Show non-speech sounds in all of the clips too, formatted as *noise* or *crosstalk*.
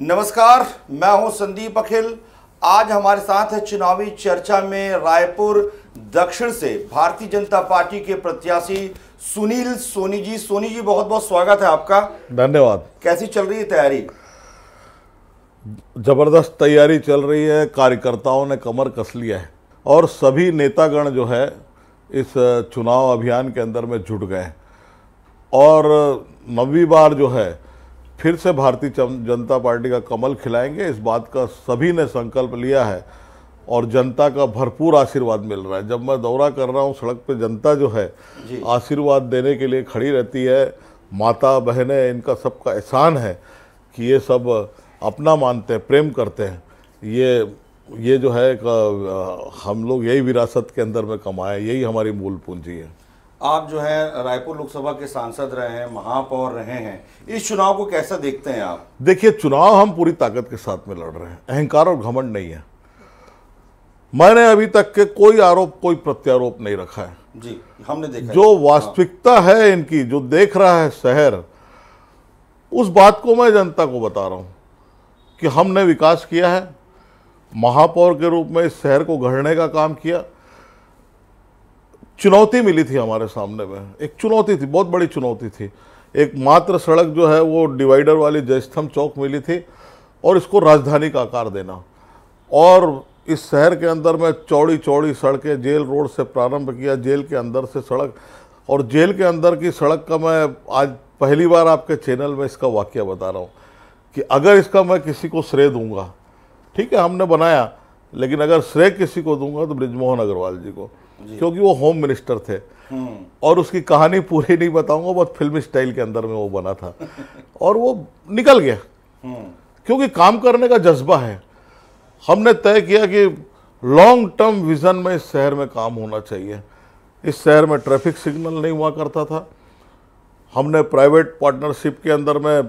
नमस्कार मैं हूं संदीप अखिल आज हमारे साथ है चुनावी चर्चा में रायपुर दक्षिण से भारतीय जनता पार्टी के प्रत्याशी सुनील सोनी जी सोनी जी बहुत बहुत स्वागत है आपका धन्यवाद कैसी चल रही है तैयारी जबरदस्त तैयारी चल रही है कार्यकर्ताओं ने कमर कस लिया है और सभी नेतागण जो है इस चुनाव अभियान के अंदर में जुट गए और नवी बार जो है फिर से भारतीय जनता पार्टी का कमल खिलाएंगे इस बात का सभी ने संकल्प लिया है और जनता का भरपूर आशीर्वाद मिल रहा है जब मैं दौरा कर रहा हूँ सड़क पर जनता जो है आशीर्वाद देने के लिए खड़ी रहती है माता बहनें इनका सबका एहसान है कि ये सब अपना मानते हैं प्रेम करते हैं ये ये जो है हम लोग यही विरासत के अंदर में कमाए यही हमारी मूल पूंजी है आप जो है रायपुर लोकसभा के सांसद रहे हैं महापौर रहे हैं इस चुनाव को कैसा देखते हैं आप देखिए चुनाव हम पूरी ताकत के साथ में लड़ रहे हैं अहंकार और घमंड नहीं है मैंने अभी तक के कोई आरोप कोई प्रत्यारोप नहीं रखा है जी हमने देखा जो वास्तविकता हाँ। है इनकी जो देख रहा है शहर उस बात को मैं जनता को बता रहा हूं कि हमने विकास किया है महापौर के रूप में इस शहर को गढ़ने का काम किया चुनौती मिली थी हमारे सामने में एक चुनौती थी बहुत बड़ी चुनौती थी एक मात्र सड़क जो है वो डिवाइडर वाली जयस्तंभ चौक मिली थी और इसको राजधानी का आकार देना और इस शहर के अंदर में चौड़ी चौड़ी सड़कें जेल रोड से प्रारंभ किया जेल के अंदर से सड़क और जेल के अंदर की सड़क का मैं आज पहली बार आपके चैनल में इसका वाक्य बता रहा हूँ कि अगर इसका मैं किसी को श्रेय दूंगा ठीक है हमने बनाया लेकिन अगर श्रेय किसी को दूंगा तो ब्रिजमोहन अग्रवाल जी को क्योंकि वो होम मिनिस्टर थे हम्म। और उसकी कहानी पूरी नहीं बताऊंगा बहुत फिल्म स्टाइल के अंदर में वो बना था और वो निकल गया हम्म। क्योंकि काम करने का जज्बा है हमने तय किया कि लॉन्ग टर्म विजन में इस शहर में काम होना चाहिए इस शहर में ट्रैफिक सिग्नल नहीं हुआ करता था हमने प्राइवेट पार्टनरशिप के अंदर में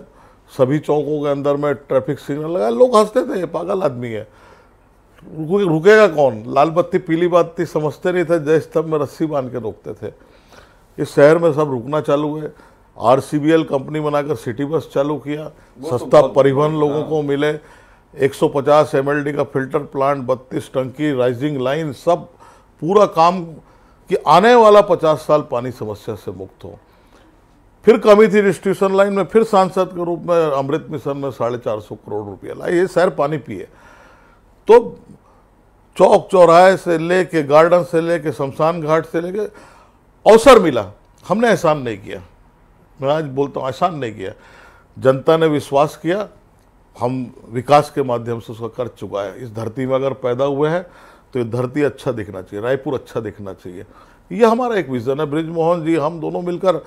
सभी चौकों के अंदर में ट्रैफिक सिग्नल लगाया लोग हंसते थे ये पागल आदमी है रुकेगा कौन लाल बत्ती पीली बत्ती समझते नहीं थे जय स्तंभ में रस्सी बांध के रोकते थे इस शहर में सब रुकना चालू हुए आर कंपनी बनाकर सिटी बस चालू किया तो सस्ता परिवहन लोगों को हाँ। मिले 150 एमएलडी का फिल्टर प्लांट बत्तीस टंकी राइजिंग लाइन सब पूरा काम कि आने वाला 50 साल पानी समस्या से मुक्त हो फिर कमी थी डिस्ट्रीब्यूशन लाइन में फिर सांसद के रूप में अमृत मिशन में साढ़े चार सौ करोड़ रुपया लाए ये शहर पानी पिए तो चौक चौराहे से ले के गार्डन से ले के शमशान घाट से ले के अवसर मिला हमने एहसान नहीं किया मैं आज बोलता हूँ एहसान नहीं किया जनता ने विश्वास किया हम विकास के माध्यम से उसका कर चुका है इस धरती में अगर पैदा हुए हैं तो ये धरती अच्छा दिखना चाहिए रायपुर अच्छा दिखना चाहिए ये हमारा एक विज़न है ब्रिजमोहन जी हम दोनों मिलकर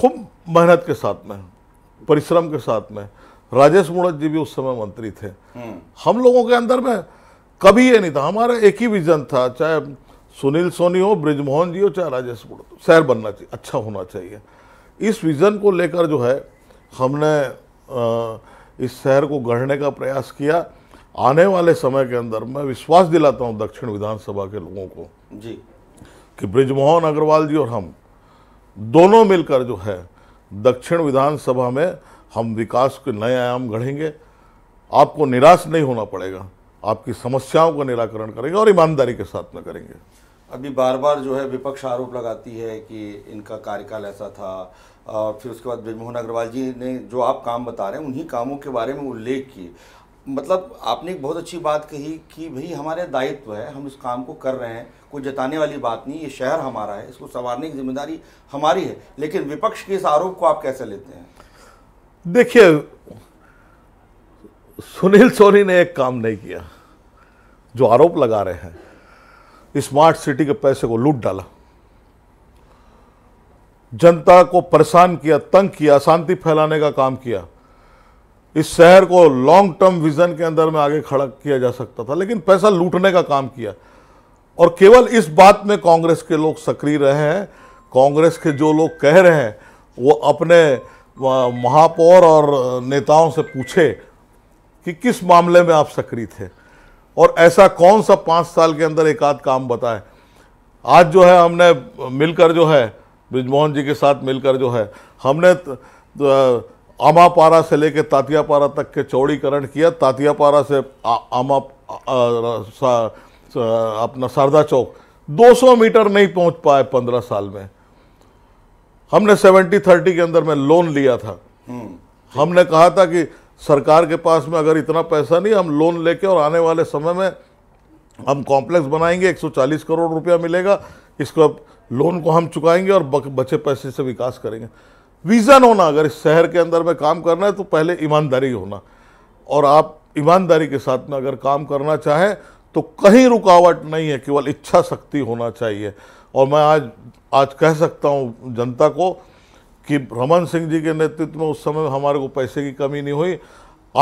खूब मेहनत के साथ में परिश्रम के साथ में राजेश मूड़त जी भी उस समय मंत्री थे हम्म। हम लोगों के अंदर में कभी ये नहीं था हमारा एक ही विजन था चाहे सुनील सोनी हो ब्रिजमोहन जी हो चाहे राजेश मूणत शहर बनना चाहिए अच्छा होना चाहिए इस विज़न को लेकर जो है हमने इस शहर को गढ़ने का प्रयास किया आने वाले समय के अंदर मैं विश्वास दिलाता हूँ दक्षिण विधानसभा के लोगों को जी कि ब्रिजमोहन अग्रवाल जी और हम दोनों मिलकर जो है दक्षिण विधानसभा में हम विकास के नए आयाम गढ़ेंगे आपको निराश नहीं होना पड़ेगा आपकी समस्याओं का निराकरण करेंगे और ईमानदारी के साथ में करेंगे अभी बार बार जो है विपक्ष आरोप लगाती है कि इनका कार्यकाल ऐसा था और फिर उसके बाद ब्रजमोहन अग्रवाल जी ने जो आप काम बता रहे हैं उन्हीं कामों के बारे में उल्लेख किए मतलब आपने एक बहुत अच्छी बात कही कि भाई हमारे दायित्व है हम इस काम को कर रहे हैं कोई जताने वाली बात नहीं ये शहर हमारा है इसको संवारने की जिम्मेदारी हमारी है लेकिन विपक्ष के इस आरोप को आप कैसे लेते हैं देखिए सुनील सोनी ने एक काम नहीं किया जो आरोप लगा रहे हैं स्मार्ट सिटी के पैसे को लूट डाला जनता को परेशान किया तंग किया शांति फैलाने का काम किया इस शहर को लॉन्ग टर्म विजन के अंदर में आगे खड़ा किया जा सकता था लेकिन पैसा लूटने का काम किया और केवल इस बात में कांग्रेस के लोग सक्रिय रहे हैं कांग्रेस के जो लोग कह रहे हैं वो अपने महापौर और नेताओं से पूछे कि किस मामले में आप सक्रिय थे और ऐसा कौन सा पाँच साल के अंदर एक आध काम बताए आज जो है हमने मिलकर जो है ब्रिजमोहन जी के साथ मिलकर जो है हमने आमापारा से लेकर तातियापारा तक के चौड़ीकरण किया तातियापारा से आ, आमा आ, सा, सा, अपना शारदा चौक 200 मीटर नहीं पहुंच पाए 15 साल में हमने सेवेंटी थर्टी के अंदर में लोन लिया था हम्म, हमने कहा था कि सरकार के पास में अगर इतना पैसा नहीं हम लोन लेके और आने वाले समय में हम कॉम्प्लेक्स बनाएंगे 140 करोड़ रुपया मिलेगा इसको लोन को हम चुकाएंगे और बचे पैसे से विकास करेंगे विज़न होना अगर इस शहर के अंदर में काम करना है तो पहले ईमानदारी होना और आप ईमानदारी के साथ में अगर काम करना चाहें तो कहीं रुकावट नहीं है केवल इच्छा शक्ति होना चाहिए और मैं आज आज कह सकता हूँ जनता को कि रमन सिंह जी के नेतृत्व में उस समय हमारे को पैसे की कमी नहीं हुई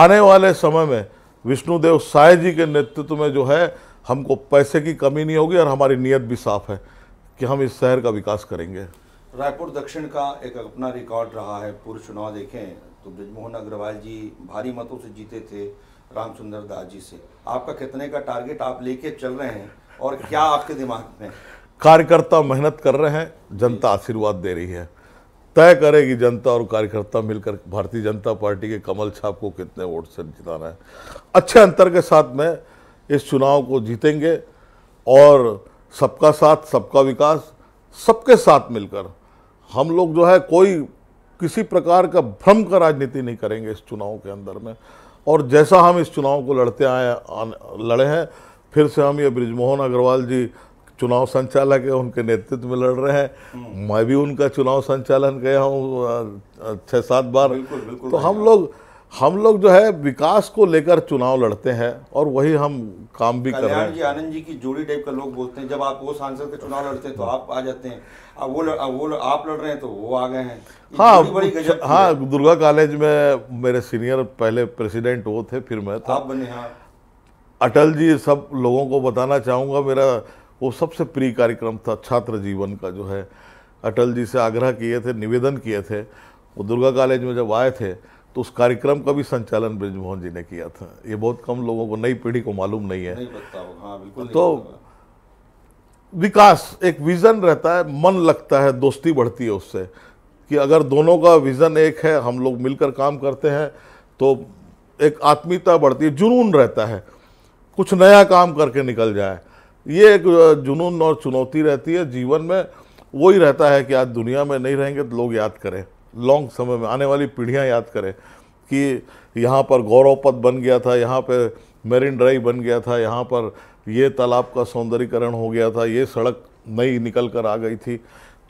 आने वाले समय में विष्णुदेव साय जी के नेतृत्व में जो है हमको पैसे की कमी नहीं होगी और हमारी नीयत भी साफ है कि हम इस शहर का विकास करेंगे रायपुर दक्षिण का एक अपना रिकॉर्ड रहा है पूर्व चुनाव देखें तो ब्रजमोहन अग्रवाल जी भारी मतों से जीते थे रामचंद्र दास जी से आपका कितने का टारगेट आप लेके चल रहे हैं और क्या आपके दिमाग में कार्यकर्ता मेहनत कर रहे हैं जनता आशीर्वाद दे रही है तय करेगी जनता और कार्यकर्ता मिलकर भारतीय जनता पार्टी के कमल छाप को कितने वोट से जिताना है अच्छे अंतर के साथ में इस चुनाव को जीतेंगे और सबका साथ सबका विकास सबके साथ मिलकर हम लोग जो है कोई किसी प्रकार का भ्रम का राजनीति नहीं करेंगे इस चुनाव के अंदर में और जैसा हम इस चुनाव को लड़ते आए लड़े हैं फिर से हम ये ब्रिजमोहन अग्रवाल जी चुनाव संचालक है उनके नेतृत्व में लड़ रहे हैं हम्म। मैं भी उनका चुनाव संचालन गया हूँ छः सात बार बिल्कुल, बिल्कुल तो हम लोग हम लोग जो है विकास को लेकर चुनाव लड़ते हैं और वही हम काम भी कर रहे हैं जी आनंद जी की जोड़ी टाइप का लोग बोलते हैं जब आप वो सांसद का चुनाव लड़ते हैं तो आप आ जाते हैं अब वो लड़, वो लड़, आप लड़ रहे हैं तो वो आ गए हैं हाँ बड़ी गजब हाँ दुर्गा कॉलेज में मेरे सीनियर पहले प्रेसिडेंट वो थे फिर मैं था आप बने हाँ अटल जी सब लोगों को बताना चाहूँगा मेरा वो सबसे प्रिय कार्यक्रम था छात्र जीवन का जो है अटल जी से आग्रह किए थे निवेदन किए थे वो दुर्गा कॉलेज में जब आए थे तो उस कार्यक्रम का भी संचालन ब्रिजमोहन जी ने किया था ये बहुत कम लोगों को नई पीढ़ी को मालूम नहीं है नहीं हाँ, तो विकास एक विज़न रहता है मन लगता है दोस्ती बढ़ती है उससे कि अगर दोनों का विज़न एक है हम लोग मिलकर काम करते हैं तो एक आत्मीयता बढ़ती है जुनून रहता है कुछ नया काम करके निकल जाए ये एक जुनून और चुनौती रहती है जीवन में वही रहता है कि आज दुनिया में नहीं रहेंगे तो लोग याद करें लॉन्ग समय में आने वाली पीढ़ियाँ याद करें कि यहाँ पर गौरव पद बन गया था यहाँ पर मेरिन ड्राइव बन गया था यहाँ पर ये तालाब का सौंदर्यकरण हो गया था ये सड़क नई निकल कर आ गई थी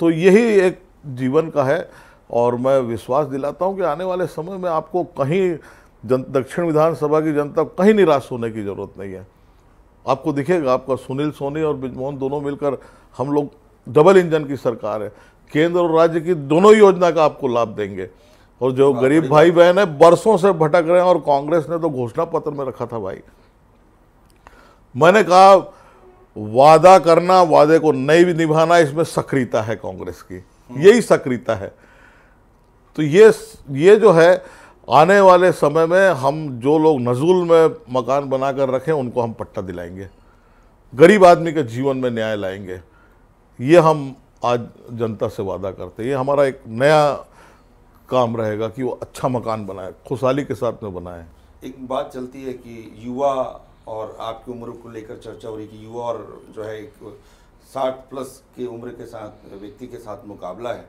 तो यही एक जीवन का है और मैं विश्वास दिलाता हूँ कि आने वाले समय में आपको कहीं जन दक्षिण विधानसभा की जनता कहीं निराश होने की ज़रूरत नहीं है आपको दिखेगा आपका सुनील सोनी और बिजमोहन दोनों मिलकर हम लोग डबल इंजन की सरकार है केंद्र और राज्य की दोनों योजना का आपको लाभ देंगे और जो हाँ, गरीब भाई बहन है बरसों से भटक रहे हैं और कांग्रेस ने तो घोषणा पत्र में रखा था भाई मैंने कहा वादा करना वादे को नहीं निभाना इसमें सक्रियता है कांग्रेस की यही सक्रियता है तो ये ये जो है आने वाले समय में हम जो लोग नजूल में मकान बनाकर रखें उनको हम पट्टा दिलाएंगे गरीब आदमी के जीवन में न्याय लाएंगे ये हम आज जनता से वादा करते हैं ये हमारा एक नया काम रहेगा कि वो अच्छा मकान बनाए खुशहाली के साथ में बनाए एक बात चलती है कि युवा और आपकी उम्र को लेकर चर्चा हो रही है कि युवा और जो है एक साठ प्लस की उम्र के साथ व्यक्ति के साथ मुकाबला है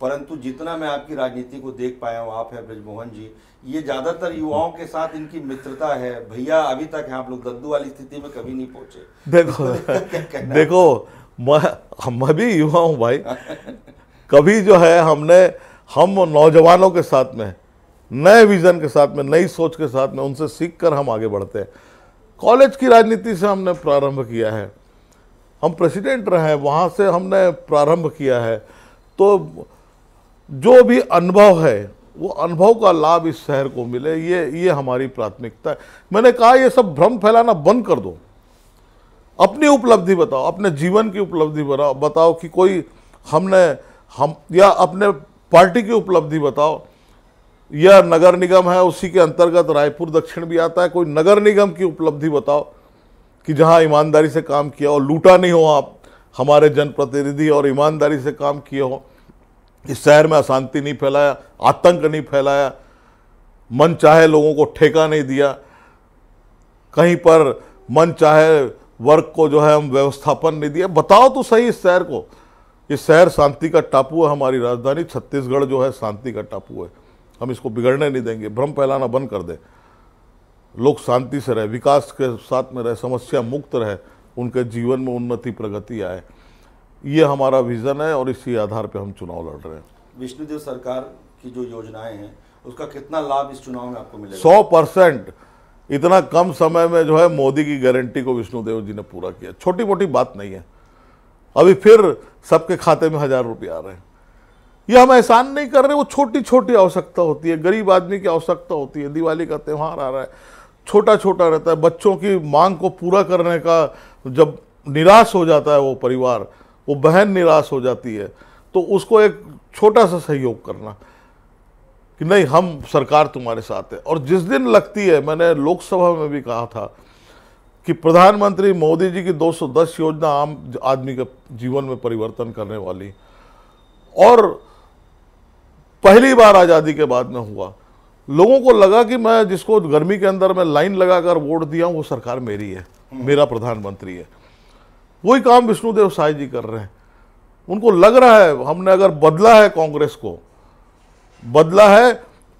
परंतु जितना मैं आपकी राजनीति को देख पाया हूँ आप है ब्रजमोहन जी ये ज़्यादातर युवाओं के साथ इनकी मित्रता है भैया अभी तक है आप लोग दद्दू वाली स्थिति में कभी नहीं पहुंचे देखो *laughs* देखो मैं मैं भी युवा हूँ भाई कभी जो है हमने हम नौजवानों के साथ में नए विज़न के साथ में नई सोच के साथ में उनसे सीख कर हम आगे बढ़ते हैं कॉलेज की राजनीति से हमने प्रारंभ किया है हम प्रेसिडेंट रहे हैं वहाँ से हमने प्रारंभ किया है तो जो भी अनुभव है वो अनुभव का लाभ इस शहर को मिले ये ये हमारी प्राथमिकता है मैंने कहा ये सब भ्रम फैलाना बंद कर दो अपनी उपलब्धि बताओ अपने जीवन की उपलब्धि बनाओ बताओ कि कोई हमने हम या अपने पार्टी की उपलब्धि बताओ या नगर निगम है उसी के अंतर्गत रायपुर दक्षिण भी आता है कोई नगर निगम की उपलब्धि बताओ कि जहां ईमानदारी से काम किया हो लूटा नहीं हो आप हमारे जनप्रतिनिधि और ईमानदारी से काम किए हों इस शहर में अशांति नहीं फैलाया आतंक नहीं फैलाया मन चाहे लोगों को ठेका नहीं दिया कहीं पर मन चाहे वर्ग को जो है हम व्यवस्थापन नहीं दिया बताओ तो सही इस शहर को इस शहर शांति का टापू है हमारी राजधानी छत्तीसगढ़ जो है शांति का टापू है हम इसको बिगड़ने नहीं देंगे भ्रम फैलाना बंद कर दें लोग शांति से रहे विकास के साथ में रहे समस्या मुक्त रहे उनके जीवन में उन्नति प्रगति आए ये हमारा विज़न है और इसी आधार पर हम चुनाव लड़ रहे हैं विष्णुदेव सरकार की जो योजनाएं हैं उसका कितना लाभ इस चुनाव में आपको मिलेगा सौ परसेंट इतना कम समय में जो है मोदी की गारंटी को विष्णुदेव जी ने पूरा किया छोटी मोटी बात नहीं है अभी फिर सबके खाते में हज़ार रुपये आ रहे हैं यह हम एहसान नहीं कर रहे वो छोटी छोटी आवश्यकता होती है गरीब आदमी की आवश्यकता होती है दिवाली का त्यौहार आ रहा है छोटा छोटा रहता है बच्चों की मांग को पूरा करने का जब निराश हो जाता है वो परिवार वो बहन निराश हो जाती है तो उसको एक छोटा सा सहयोग करना कि नहीं हम सरकार तुम्हारे साथ है और जिस दिन लगती है मैंने लोकसभा में भी कहा था कि प्रधानमंत्री मोदी जी की 210 योजना आम आदमी के जीवन में परिवर्तन करने वाली और पहली बार आज़ादी के बाद में हुआ लोगों को लगा कि मैं जिसको गर्मी के अंदर मैं लाइन लगाकर वोट दिया हूँ वो सरकार मेरी है मेरा प्रधानमंत्री है वही काम विष्णुदेव साय जी कर रहे हैं उनको लग रहा है हमने अगर बदला है कांग्रेस को बदला है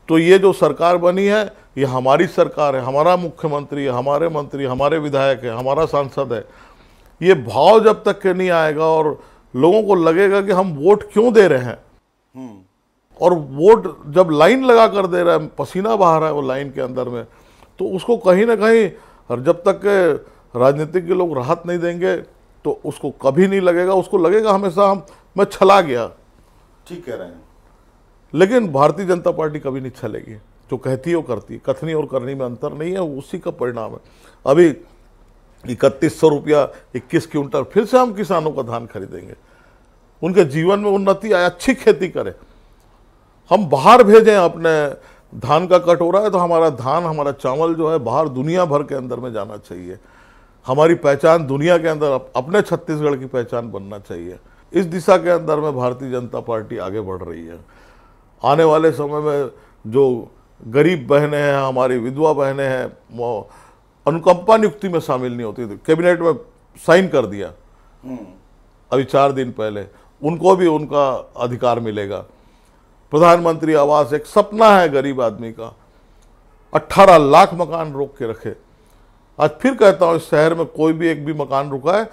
तो ये जो सरकार बनी है ये हमारी सरकार है हमारा मुख्यमंत्री है हमारे मंत्री हमारे विधायक है हमारा सांसद है ये भाव जब तक के नहीं आएगा और लोगों को लगेगा कि हम वोट क्यों दे रहे हैं हम्म। और वोट जब लाइन लगा कर दे रहा है पसीना बहा रहा है वो लाइन के अंदर में तो उसको कहीं ना कहीं जब तक के राजनीतिक के लोग राहत नहीं देंगे तो उसको कभी नहीं लगेगा उसको लगेगा हमेशा हम मैं छला गया ठीक कह रहे हैं लेकिन भारतीय जनता पार्टी कभी नहीं छलेगी जो कहती है वो करती है कथनी और करनी में अंतर नहीं है उसी का परिणाम है अभी इकतीस सौ रुपया इक्कीस क्विंटल फिर से हम किसानों का धान खरीदेंगे उनके जीवन में उन्नति आए अच्छी खेती करें हम बाहर भेजें अपने धान का कटोरा है तो हमारा धान हमारा चावल जो है बाहर दुनिया भर के अंदर में जाना चाहिए हमारी पहचान दुनिया के अंदर अपने छत्तीसगढ़ की पहचान बनना चाहिए इस दिशा के अंदर में भारतीय जनता पार्टी आगे बढ़ रही है आने वाले समय में जो गरीब बहनें हैं हमारी विधवा बहनें हैं वो अनुकंपा नियुक्ति में शामिल नहीं होती थी तो कैबिनेट में साइन कर दिया हम्म। अभी चार दिन पहले उनको भी उनका अधिकार मिलेगा प्रधानमंत्री आवास एक सपना है गरीब आदमी का 18 लाख मकान रोक के रखे आज फिर कहता हूँ इस शहर में कोई भी एक भी मकान रुका है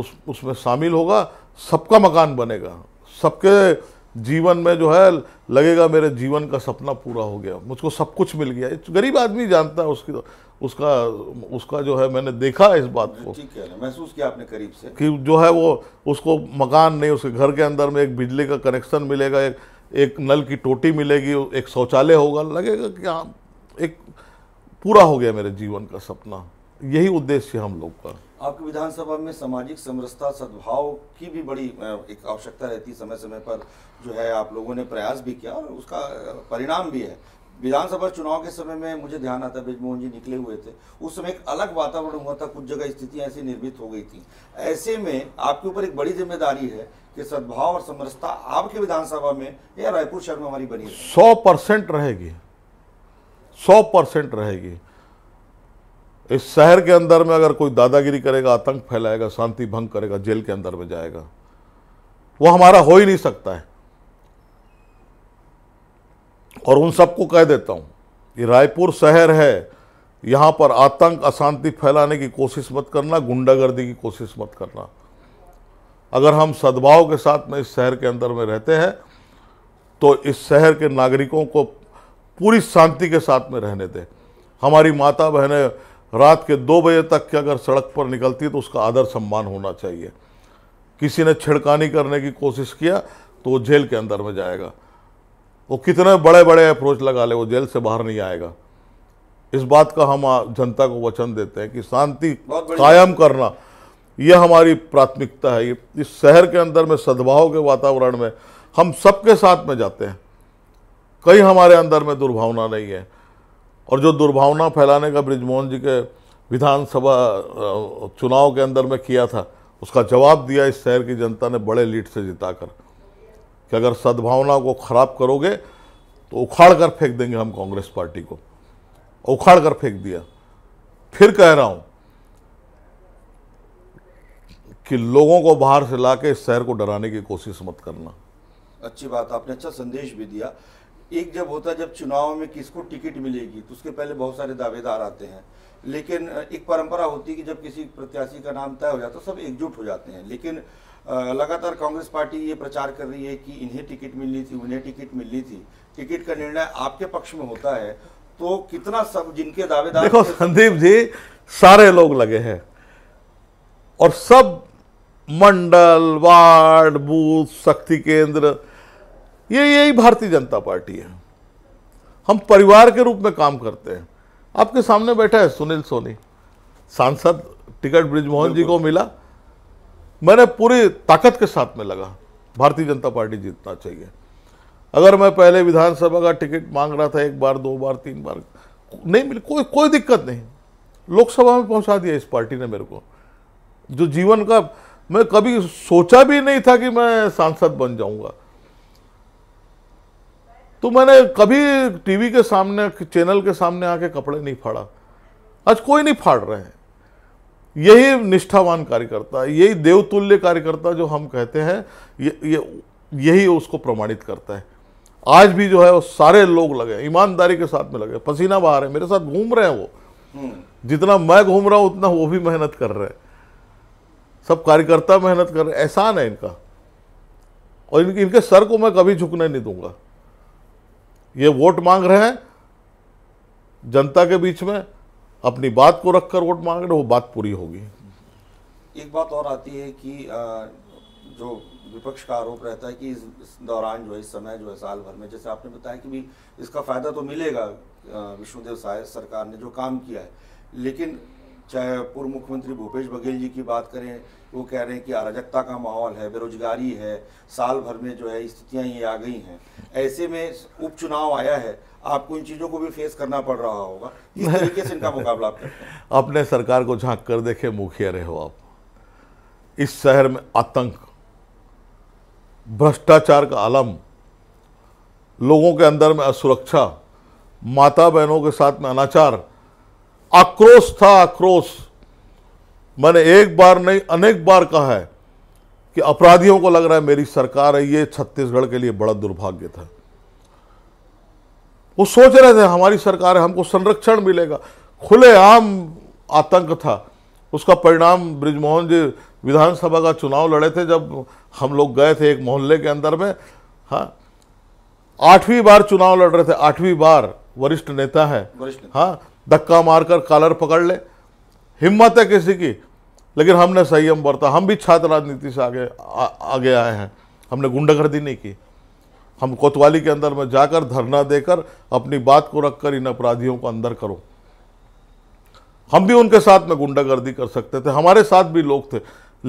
उस उसमें शामिल होगा सबका मकान बनेगा सबके जीवन में जो है लगेगा मेरे जीवन का सपना पूरा हो गया मुझको सब कुछ मिल गया गरीब आदमी जानता है उसकी तो, उसका उसका जो है मैंने देखा इस बात को ठीक है महसूस किया आपने करीब से कि जो है वो उसको मकान नहीं उसके घर के अंदर में एक बिजली का कनेक्शन मिलेगा एक एक नल की टोटी मिलेगी एक शौचालय होगा लगेगा कि हाँ एक पूरा हो गया मेरे जीवन का सपना यही उद्देश्य हम लोग का आपकी विधानसभा में सामाजिक समरसता सद्भाव की भी बड़ी एक आवश्यकता रहती समय समय पर जो है आप लोगों ने प्रयास भी किया और उसका परिणाम भी है विधानसभा चुनाव के समय में मुझे ध्यान आता ब्रजमोहन जी निकले हुए थे उस समय एक अलग वातावरण हुआ था कुछ जगह स्थितियां ऐसी निर्मित हो गई थी ऐसे में आपके ऊपर एक बड़ी जिम्मेदारी है कि सद्भाव और समरसता आपके विधानसभा में या रायपुर शहर में हमारी बनी सौ परसेंट रहेगी सौ परसेंट रहेगी इस शहर के अंदर में अगर कोई दादागिरी करेगा आतंक फैलाएगा शांति भंग करेगा जेल के अंदर में जाएगा वो हमारा हो ही नहीं सकता है और उन सबको कह देता हूं कि रायपुर शहर है यहां पर आतंक अशांति फैलाने की कोशिश मत करना गुंडागर्दी की कोशिश मत करना अगर हम सद्भाव के साथ में इस शहर के अंदर में रहते हैं तो इस शहर के नागरिकों को पूरी शांति के साथ में रहने दें हमारी माता बहनें रात के दो बजे तक के अगर सड़क पर निकलती है तो उसका आदर सम्मान होना चाहिए किसी ने छिड़कानी करने की कोशिश किया तो वो जेल के अंदर में जाएगा वो कितने बड़े बड़े अप्रोच लगा ले वो जेल से बाहर नहीं आएगा इस बात का हम जनता को वचन देते हैं कि शांति कायम करना यह हमारी प्राथमिकता है इस शहर के अंदर में सद्भाव के वातावरण में हम सबके साथ में जाते हैं कहीं हमारे अंदर में दुर्भावना नहीं है और जो दुर्भावना फैलाने का ब्रिजमोहन जी के विधानसभा चुनाव के अंदर में किया था उसका जवाब दिया इस शहर की जनता ने बड़े लीड से जिताकर कि अगर सद्भावना को ख़राब करोगे तो उखाड़ कर फेंक देंगे हम कांग्रेस पार्टी को उखाड़ कर फेंक दिया फिर कह रहा हूं कि लोगों को बाहर से लाके इस शहर को डराने की कोशिश मत करना अच्छी बात आपने अच्छा संदेश भी दिया एक जब होता है जब चुनाव में किसको टिकट मिलेगी तो उसके पहले बहुत सारे दावेदार आते हैं लेकिन एक परंपरा होती है कि जब किसी प्रत्याशी का नाम तय हो जाता है तो सब एकजुट हो जाते हैं लेकिन लगातार कांग्रेस पार्टी ये प्रचार कर रही है कि इन्हें टिकट मिलनी थी उन्हें टिकट मिलनी थी टिकट का निर्णय आपके पक्ष में होता है तो कितना सब जिनके दावेदार देखो संदीप जी सारे लोग लगे हैं और सब मंडल वार्ड बूथ शक्ति केंद्र ये यही भारतीय जनता पार्टी है हम परिवार के रूप में काम करते हैं आपके सामने बैठा है सुनील सोनी सांसद टिकट ब्रिजमोहन जी को मिला मैंने पूरी ताकत के साथ में लगा भारतीय जनता पार्टी जीतना चाहिए अगर मैं पहले विधानसभा का टिकट मांग रहा था एक बार दो बार तीन बार नहीं मिली कोई कोई दिक्कत नहीं लोकसभा में पहुंचा दिया इस पार्टी ने मेरे को जो जीवन का मैं कभी सोचा भी नहीं था कि मैं सांसद बन जाऊंगा तो मैंने कभी टीवी के सामने चैनल के सामने आके कपड़े नहीं फाड़ा आज कोई नहीं फाड़ रहे हैं यही निष्ठावान कार्यकर्ता यही देवतुल्य कार्यकर्ता जो हम कहते हैं ये ये यही उसको प्रमाणित करता है आज भी जो है वो सारे लोग लगे ईमानदारी के साथ में लगे पसीना बहा रहे मेरे साथ घूम रहे हैं वो हम्म। जितना मैं घूम रहा हूँ उतना वो भी मेहनत कर रहे हैं सब कार्यकर्ता मेहनत कर रहे हैं एहसान है इनका और इनके इनके सर को मैं कभी झुकने नहीं दूंगा ये वोट मांग रहे हैं जनता के बीच में अपनी बात को रखकर वोट मांग रहे वो बात पूरी होगी एक बात और आती है कि जो विपक्ष का आरोप रहता है कि इस दौरान जो है इस समय जो है साल भर में जैसे आपने बताया कि भी इसका फायदा तो मिलेगा विष्णुदेव साय सरकार ने जो काम किया है लेकिन चाहे पूर्व मुख्यमंत्री भूपेश बघेल जी की बात करें वो कह रहे हैं कि अराजकता का माहौल है बेरोजगारी है साल भर में जो है स्थितियां ये आ गई हैं ऐसे में उपचुनाव आया है आपको इन चीज़ों को भी फेस करना पड़ रहा होगा इस तरीके से इनका मुकाबला आप *laughs* अपने सरकार को झांक कर देखे मुखिया रहे हो आप इस शहर में आतंक भ्रष्टाचार का आलम लोगों के अंदर में असुरक्षा माता बहनों के साथ में अनाचार आक्रोश था आक्रोश मैंने एक बार नहीं अनेक बार कहा है कि अपराधियों को लग रहा है मेरी सरकार है ये छत्तीसगढ़ के लिए बड़ा दुर्भाग्य था वो सोच रहे थे हमारी सरकार है हमको संरक्षण मिलेगा खुलेआम आतंक था उसका परिणाम ब्रिजमोहन जी विधानसभा का चुनाव लड़े थे जब हम लोग गए थे एक मोहल्ले के अंदर में हाँ आठवीं बार चुनाव लड़ रहे थे आठवीं बार वरिष्ठ नेता है हाँ धक्का मारकर कालर पकड़ ले हिम्मत है किसी की लेकिन हमने संयम बरता हम भी छात्र राजनीति से आगे आ, आगे आए हैं हमने गुंडागर्दी नहीं की हम कोतवाली के अंदर में जाकर धरना देकर अपनी बात को रखकर इन अपराधियों को अंदर करो हम भी उनके साथ में गुंडागर्दी कर सकते थे हमारे साथ भी लोग थे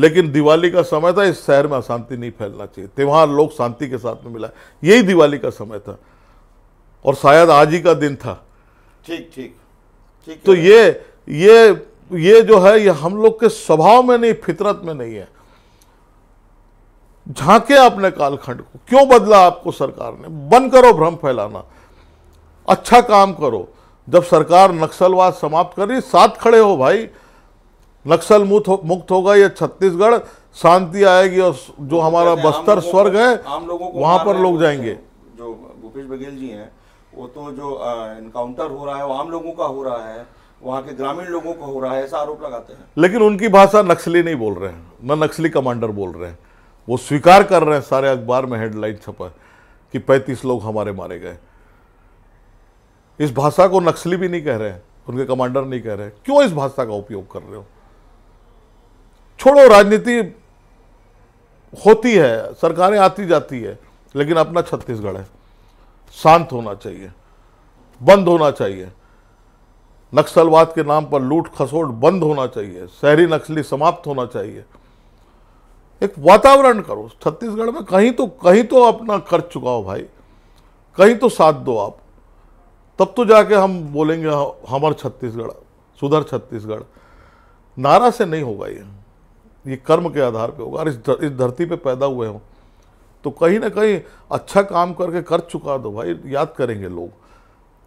लेकिन दिवाली का समय था इस शहर में अशांति नहीं फैलना चाहिए त्यौहार लोग शांति के साथ में मिला यही दिवाली का समय था और शायद आज ही का दिन था ठीक ठीक तो ये ये ये जो है ये हम लोग के स्वभाव में नहीं फितरत में नहीं है झांके आपने कालखंड को क्यों बदला आपको सरकार ने बंद करो भ्रम फैलाना अच्छा काम करो जब सरकार नक्सलवाद समाप्त कर रही साथ खड़े हो भाई नक्सल मुक्त हो, मुक्त होगा ये छत्तीसगढ़ शांति आएगी और जो हमारा बस्तर स्वर्ग है वहां पर लोग जाएंगे जो भूपेश बघेल जी हैं वो तो जो इनकाउंटर हो रहा है वो आम लोगों का हो रहा है वहाँ के ग्रामीण लोगों का हो रहा है ऐसा आरोप लगाते हैं लेकिन उनकी भाषा नक्सली नहीं बोल रहे हैं न नक्सली कमांडर बोल रहे हैं वो स्वीकार कर रहे हैं सारे अखबार में हेडलाइन छपा कि पैंतीस लोग हमारे मारे गए इस भाषा को नक्सली भी नहीं कह रहे हैं उनके कमांडर नहीं कह रहे क्यों इस भाषा का उपयोग कर रहे हो छोड़ो राजनीति होती है सरकारें आती जाती है लेकिन अपना छत्तीसगढ़ है शांत होना चाहिए बंद होना चाहिए नक्सलवाद के नाम पर लूट खसोट बंद होना चाहिए शहरी नक्सली समाप्त होना चाहिए एक वातावरण करो छत्तीसगढ़ में कहीं तो कहीं तो अपना कर चुका हो भाई कहीं तो साथ दो आप तब तो जाके हम बोलेंगे हमार छत्तीसगढ़ सुधर छत्तीसगढ़ नारा से नहीं होगा ये ये कर्म के आधार पे होगा और इस धरती पे पैदा हुए हों तो कहीं ना कहीं अच्छा काम करके कर चुका दो तो भाई याद करेंगे लोग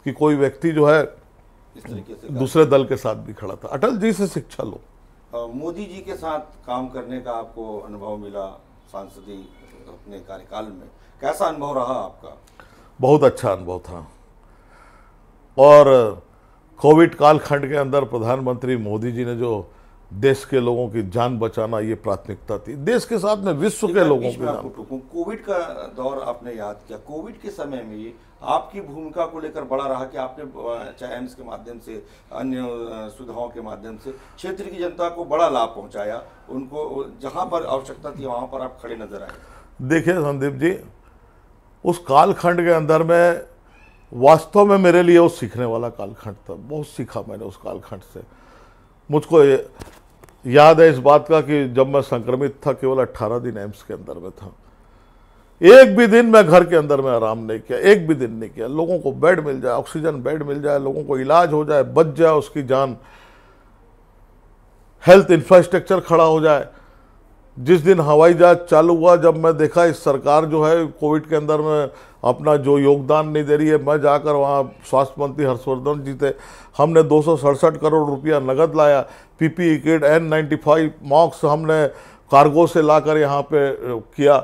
कि कोई व्यक्ति जो है दूसरे दल के साथ भी खड़ा था अटल जी से शिक्षा लो मोदी जी के साथ काम करने का आपको अनुभव मिला सांसदी अपने कार्यकाल में कैसा अनुभव रहा आपका बहुत अच्छा अनुभव था और कोविड कालखंड के अंदर प्रधानमंत्री मोदी जी ने जो देश के लोगों की जान बचाना ये प्राथमिकता थी देश के साथ में विश्व के लोगों के कोविड का दौर आपने याद किया कोविड के समय में आपकी भूमिका को लेकर बड़ा रहा कि आपने चाहे एम्स के माध्यम से अन्य सुविधाओं के माध्यम से क्षेत्र की जनता को बड़ा लाभ पहुंचाया उनको जहां पर आवश्यकता थी वहां पर आप खड़े नजर आए देखिए संदीप जी उस कालखंड के अंदर में वास्तव में मेरे लिए वो सीखने वाला कालखंड था बहुत सीखा मैंने उस कालखंड से मुझको याद है इस बात का कि जब मैं संक्रमित था केवल 18 दिन एम्स के अंदर में था एक भी दिन मैं घर के अंदर में आराम नहीं किया एक भी दिन नहीं किया लोगों को बेड मिल जाए ऑक्सीजन बेड मिल जाए लोगों को इलाज हो जाए बच जाए उसकी जान हेल्थ इंफ्रास्ट्रक्चर खड़ा हो जाए जिस दिन हवाई जहाज चालू हुआ जब मैं देखा इस सरकार जो है कोविड के अंदर में अपना जो योगदान नहीं दे रही है मैं जाकर वहाँ स्वास्थ्य मंत्री हर्षवर्धन जी थे हमने दो करोड़ रुपया नगद लाया PPE kit N ninety five masks हमने कार्गो से लाकर यहाँ पे किया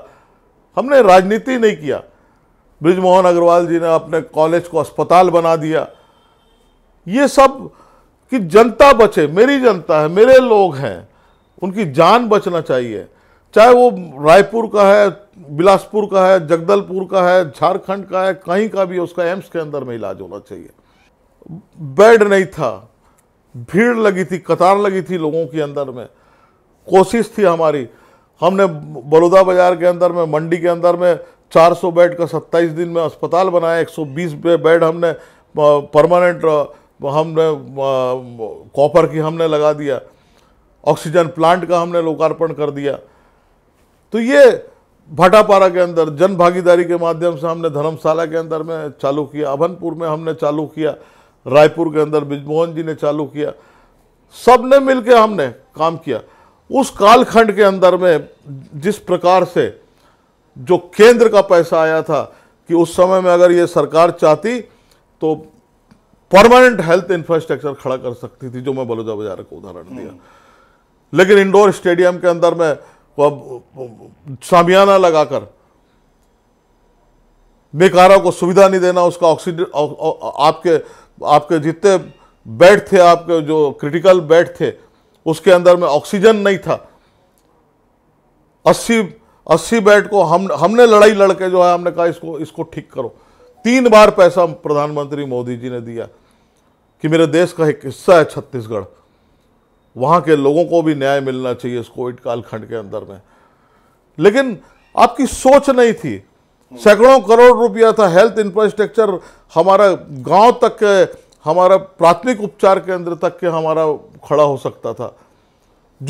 हमने राजनीति नहीं किया ब्रिजमोहन अग्रवाल जी ने अपने कॉलेज को अस्पताल बना दिया ये सब कि जनता बचे मेरी जनता है मेरे लोग हैं उनकी जान बचना चाहिए चाहे वो रायपुर का है बिलासपुर का है जगदलपुर का है झारखंड का है कहीं का भी उसका एम्स के अंदर में इलाज होना चाहिए बेड नहीं था भीड़ लगी थी कतार लगी थी लोगों के अंदर में कोशिश थी हमारी हमने बड़ौदा बाजार के अंदर में मंडी के अंदर में 400 बेड का 27 दिन में अस्पताल बनाया 120 बेड हमने परमानेंट हमने कॉपर की हमने लगा दिया ऑक्सीजन प्लांट का हमने लोकार्पण कर दिया तो ये भाटापारा के अंदर जन भागीदारी के माध्यम से हमने धर्मशाला के अंदर में चालू किया अभनपुर में हमने चालू किया रायपुर के अंदर बिजमोहन जी ने चालू किया सब ने मिल हमने काम किया उस कालखंड के अंदर में जिस प्रकार से जो केंद्र का पैसा आया था कि उस समय में अगर ये सरकार चाहती तो परमानेंट हेल्थ इंफ्रास्ट्रक्चर खड़ा कर सकती थी जो मैं बलौजा बाजार का उदाहरण दिया लेकिन इंडोर स्टेडियम के अंदर में सामियाना लगाकर बेकारों को सुविधा नहीं देना उसका ऑक्सीजन आपके आपके जितने बेड थे आपके जो क्रिटिकल बेड थे उसके अंदर में ऑक्सीजन नहीं था अस्सी अस्सी बेड को हम हमने लड़ाई लड़के जो है हमने कहा इसको इसको ठीक करो तीन बार पैसा प्रधानमंत्री मोदी जी ने दिया कि मेरे देश का एक हिस्सा है छत्तीसगढ़ वहाँ के लोगों को भी न्याय मिलना चाहिए इस कोविड कालखंड के अंदर में लेकिन आपकी सोच नहीं थी सैकड़ों करोड़ रुपया था हेल्थ इंफ्रास्ट्रक्चर हमारा गांव तक हमारा प्राथमिक उपचार केंद्र तक के हमारा खड़ा हो सकता था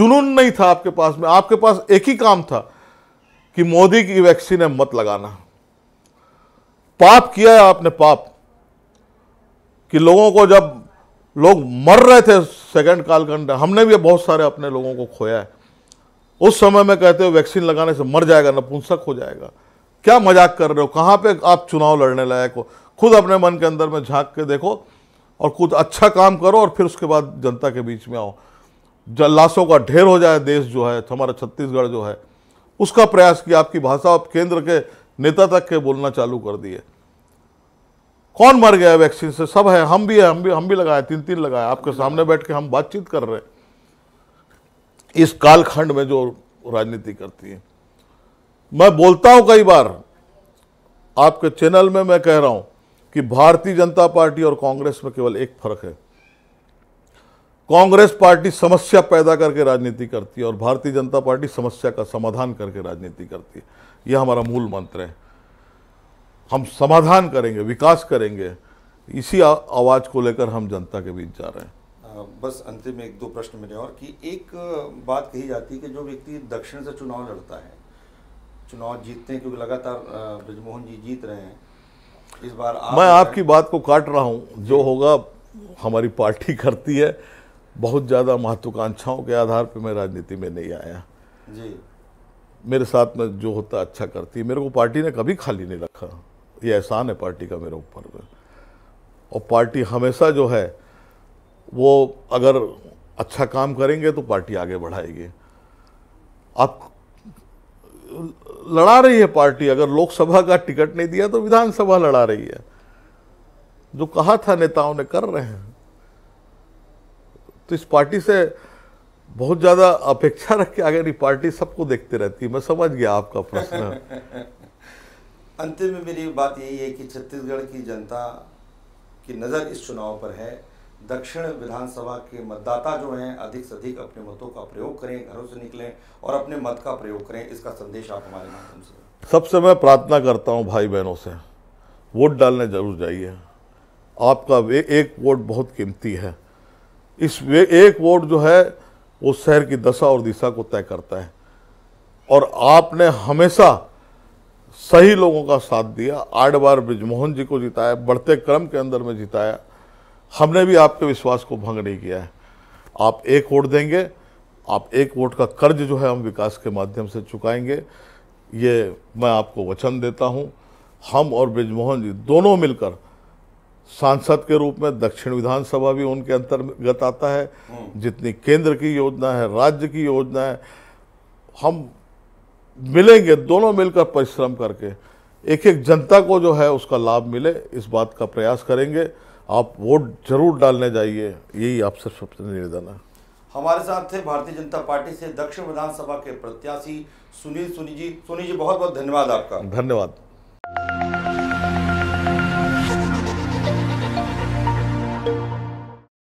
जुनून नहीं था आपके पास में आपके पास एक ही काम था कि मोदी की वैक्सीन है मत लगाना पाप किया है आपने पाप कि लोगों को जब लोग मर रहे थे सेकेंड कालखंड हमने भी बहुत सारे अपने लोगों को खोया है उस समय में कहते हो वैक्सीन लगाने से मर जाएगा नपुंसक हो जाएगा क्या मजाक कर रहे हो कहाँ पे आप चुनाव लड़ने लायक हो खुद अपने मन के अंदर में झांक के देखो और कुछ अच्छा काम करो और फिर उसके बाद जनता के बीच में आओ लाशों का ढेर हो जाए देश जो है हमारा छत्तीसगढ़ जो है उसका प्रयास किया आपकी भाषा आप केंद्र के नेता तक के बोलना चालू कर दिए कौन मर गया वैक्सीन से सब है हम भी है हम भी हम भी लगाए तीन तीन लगाए आपके सामने बैठ के हम बातचीत कर रहे हैं इस कालखंड में जो राजनीति करती है मैं बोलता हूं कई बार आपके चैनल में मैं कह रहा हूं कि भारतीय जनता पार्टी और कांग्रेस में केवल एक फर्क है कांग्रेस पार्टी समस्या पैदा करके राजनीति करती है और भारतीय जनता पार्टी समस्या का समाधान करके राजनीति करती है यह हमारा मूल मंत्र है हम समाधान करेंगे विकास करेंगे इसी आवाज़ को लेकर हम जनता के बीच जा रहे हैं बस अंतिम में एक दो प्रश्न मिले और कि एक बात कही जाती है कि जो व्यक्ति दक्षिण से चुनाव लड़ता है चुनाव जीतते हैं क्योंकि लगातार ब्रजमोहन जी जीत रहे हैं इस बार आप मैं आपकी बात को काट रहा हूँ जो होगा हमारी पार्टी करती है बहुत ज़्यादा महत्वाकांक्षाओं के आधार पर मैं राजनीति में नहीं आया जी मेरे साथ में जो होता अच्छा करती है मेरे को पार्टी ने कभी खाली नहीं रखा ये एहसान है पार्टी का मेरे ऊपर और पार्टी हमेशा जो है वो अगर अच्छा काम करेंगे तो पार्टी आगे बढ़ाएगी आप लड़ा रही है पार्टी अगर लोकसभा का टिकट नहीं दिया तो विधानसभा लड़ा रही है जो कहा था नेताओं ने कर रहे हैं तो इस पार्टी से बहुत ज़्यादा अपेक्षा रख के आगे नहीं पार्टी सबको देखते रहती है मैं समझ गया आपका प्रश्न अंतिम में मेरी बात यही है कि छत्तीसगढ़ की जनता की नज़र इस चुनाव पर है दक्षिण विधानसभा के मतदाता जो हैं अधिक से अधिक अपने मतों का प्रयोग करें घरों से निकलें और अपने मत का प्रयोग करें इसका संदेश आप हमारे माध्यम से सबसे मैं प्रार्थना करता हूँ भाई बहनों से वोट डालने जरूर जाइए आपका वे एक वोट बहुत कीमती है इस वे एक वोट जो है वो शहर की दशा और दिशा को तय करता है और आपने हमेशा सही लोगों का साथ दिया आठ बार ब्रिजमोहन जी को जिताया बढ़ते क्रम के अंदर में जिताया हमने भी आपके विश्वास को भंग नहीं किया है आप एक वोट देंगे आप एक वोट का कर्ज जो है हम विकास के माध्यम से चुकाएंगे ये मैं आपको वचन देता हूँ हम और ब्रिजमोहन जी दोनों मिलकर सांसद के रूप में दक्षिण विधानसभा भी उनके अंतर्गत आता है हम्म। जितनी केंद्र की योजना है राज्य की योजना है हम मिलेंगे दोनों मिलकर परिश्रम करके एक एक जनता को जो है उसका लाभ मिले इस बात का प्रयास करेंगे आप वोट जरूर डालने जाइए यही आप सब सबसे निवेदन है हमारे साथ थे भारतीय जनता पार्टी से दक्षिण विधानसभा के प्रत्याशी सुनील सुनी जी सुनील जी बहुत बहुत धन्यवाद आपका धन्यवाद